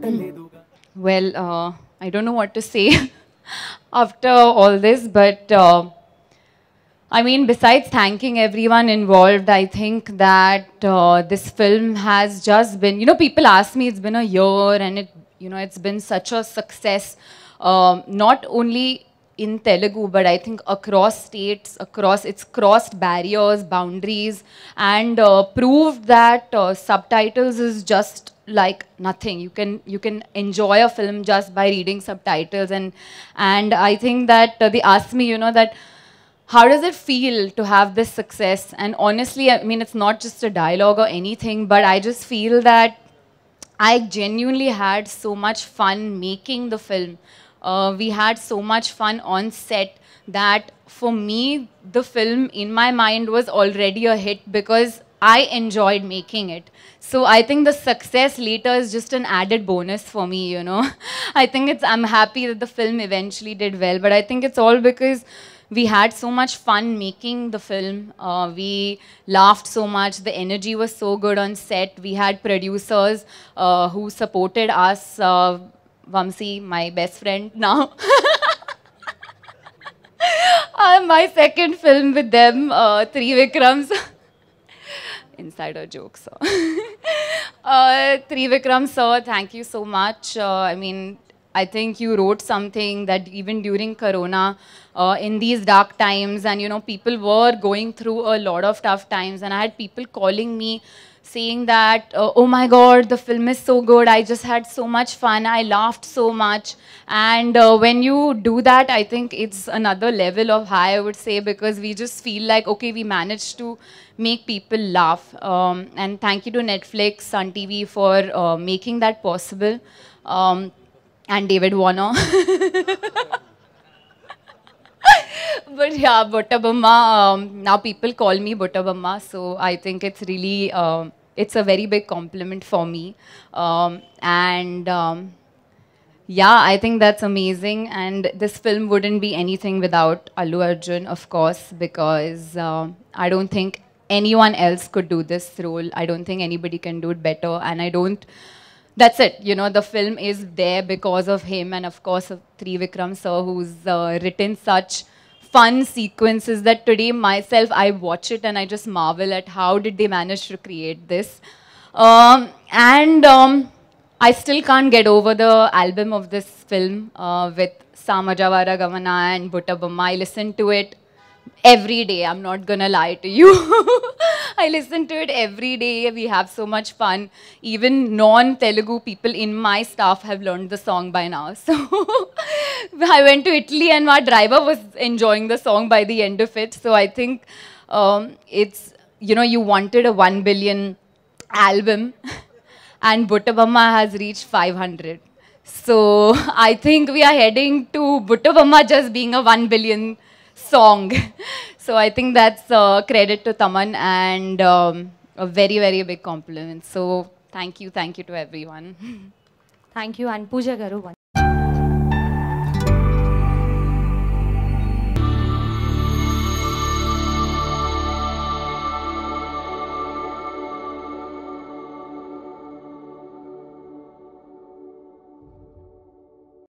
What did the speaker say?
Mm. well, uh, I don't know what to say after all this, but uh, I mean, besides thanking everyone involved, I think that uh, this film has just been, you know, people ask me, it's been a year and it, you know, it's been such a success, um, not only in Telugu, but I think across states, across it's crossed barriers, boundaries, and uh, proved that uh, subtitles is just like nothing. You can you can enjoy a film just by reading subtitles, and and I think that uh, they asked me, you know, that how does it feel to have this success? And honestly, I mean, it's not just a dialogue or anything, but I just feel that I genuinely had so much fun making the film uh, we had so much fun on set that for me, the film in my mind was already a hit because I enjoyed making it. So I think the success later is just an added bonus for me, you know. I think it's, I'm happy that the film eventually did well, but I think it's all because we had so much fun making the film. Uh, we laughed so much. The energy was so good on set. We had producers uh, who supported us. Uh, Vamsi, my best friend now. uh, my second film with them, uh, Three Vikrams. Insider jokes. So. uh, Three Vikrams, sir, thank you so much. Uh, I mean, I think you wrote something that even during Corona, uh, in these dark times, and you know, people were going through a lot of tough times, and I had people calling me saying that, uh, oh my god, the film is so good, I just had so much fun, I laughed so much. And uh, when you do that, I think it's another level of high, I would say, because we just feel like, okay, we managed to make people laugh. Um, and thank you to Netflix, Sun TV for uh, making that possible. Um, and David Warner. but yeah, Buttabamma, um, now people call me Buttabamma, so I think it's really, um, it's a very big compliment for me. Um, and um, yeah, I think that's amazing. And this film wouldn't be anything without Alu Arjun, of course, because uh, I don't think anyone else could do this role. I don't think anybody can do it better. And I don't that's it. You know, the film is there because of him and of course of Three Vikram sir who's uh, written such fun sequences that today myself, I watch it and I just marvel at how did they manage to create this. Um, and um, I still can't get over the album of this film uh, with Samajavara Gamana and Buttabamma. I listened to it every day. I'm not gonna lie to you. I listen to it every day. We have so much fun. Even non-Telugu people in my staff have learned the song by now. So I went to Italy and my driver was enjoying the song by the end of it. So I think um, it's, you know, you wanted a 1 billion album and Buttabamma has reached 500. So I think we are heading to Buttabamma just being a 1 billion song. so I think that's uh, credit to Taman and um, a very, very big compliment. So thank you, thank you to everyone. thank you, and Pooja Garu.